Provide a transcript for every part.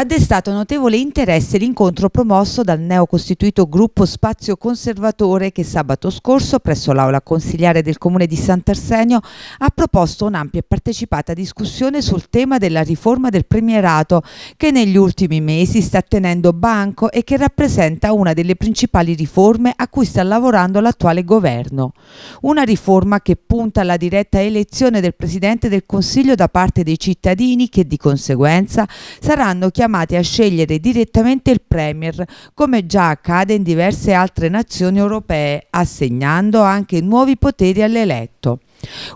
ha destato notevole interesse l'incontro promosso dal neocostituito gruppo Spazio Conservatore che sabato scorso presso l'aula consigliare del Comune di Sant'Arsenio ha proposto un'ampia e partecipata discussione sul tema della riforma del premierato che negli ultimi mesi sta tenendo banco e che rappresenta una delle principali riforme a cui sta lavorando l'attuale governo. Una riforma che punta alla diretta elezione del Presidente del Consiglio da parte dei cittadini che di conseguenza saranno chiamati chiamati a scegliere direttamente il Premier, come già accade in diverse altre nazioni europee, assegnando anche nuovi poteri all'eletto.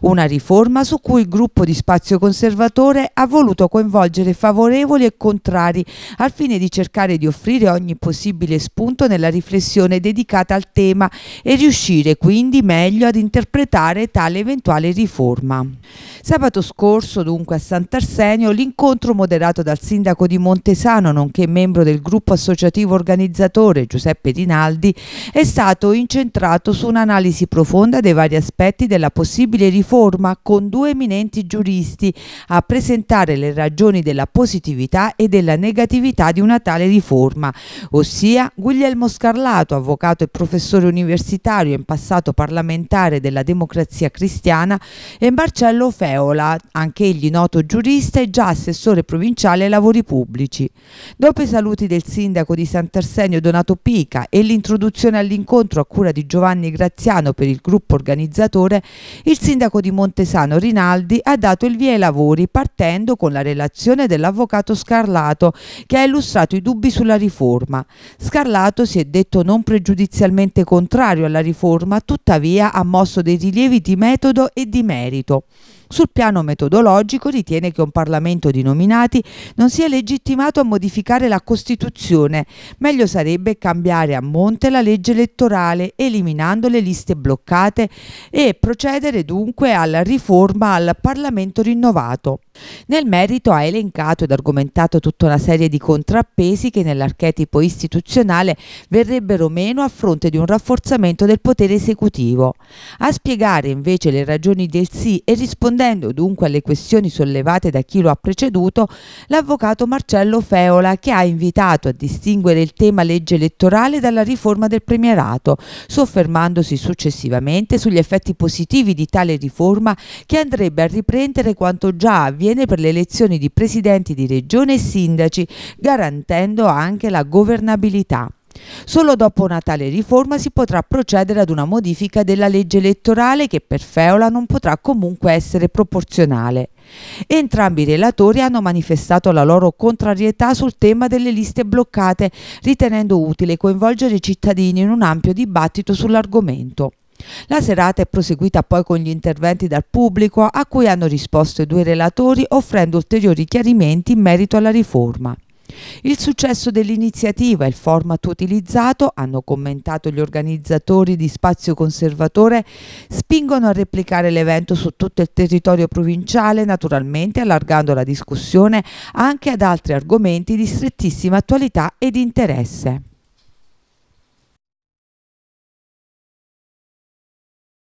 Una riforma su cui il gruppo di Spazio Conservatore ha voluto coinvolgere favorevoli e contrari al fine di cercare di offrire ogni possibile spunto nella riflessione dedicata al tema e riuscire quindi meglio ad interpretare tale eventuale riforma. Sabato scorso dunque a Sant'Arsenio l'incontro moderato dal sindaco di Montesano nonché membro del gruppo associativo organizzatore Giuseppe Rinaldi è stato incentrato su un'analisi profonda dei vari aspetti della possibile possibile riforma con due eminenti giuristi a presentare le ragioni della positività e della negatività di una tale riforma, ossia Guglielmo Scarlato, avvocato e professore universitario in passato parlamentare della Democrazia Cristiana, e Marcello Feola, anche egli noto giurista e già assessore provinciale ai lavori pubblici. Dopo i saluti del sindaco di Sant'Arsenio Donato Pica e l'introduzione all'incontro a cura di Giovanni Graziano per il gruppo organizzatore, il sindaco di Montesano Rinaldi ha dato il via ai lavori partendo con la relazione dell'avvocato Scarlato che ha illustrato i dubbi sulla riforma. Scarlato si è detto non pregiudizialmente contrario alla riforma, tuttavia ha mosso dei rilievi di metodo e di merito. Sul piano metodologico ritiene che un Parlamento di nominati non sia legittimato a modificare la Costituzione, meglio sarebbe cambiare a monte la legge elettorale eliminando le liste bloccate e procedere dunque alla riforma al Parlamento rinnovato. Nel merito ha elencato ed argomentato tutta una serie di contrappesi che nell'archetipo istituzionale verrebbero meno a fronte di un rafforzamento del potere esecutivo. A spiegare invece le ragioni del sì e rispondendo dunque alle questioni sollevate da chi lo ha preceduto, l'avvocato Marcello Feola che ha invitato a distinguere il tema legge elettorale dalla riforma del premierato, soffermandosi successivamente sugli effetti positivi di tale riforma che andrebbe a riprendere quanto già avviene avviene per le elezioni di presidenti di regione e sindaci, garantendo anche la governabilità. Solo dopo una tale riforma si potrà procedere ad una modifica della legge elettorale che per Feola non potrà comunque essere proporzionale. Entrambi i relatori hanno manifestato la loro contrarietà sul tema delle liste bloccate, ritenendo utile coinvolgere i cittadini in un ampio dibattito sull'argomento. La serata è proseguita poi con gli interventi dal pubblico a cui hanno risposto i due relatori offrendo ulteriori chiarimenti in merito alla riforma. Il successo dell'iniziativa e il format utilizzato, hanno commentato gli organizzatori di Spazio Conservatore, spingono a replicare l'evento su tutto il territorio provinciale, naturalmente allargando la discussione anche ad altri argomenti di strettissima attualità ed interesse.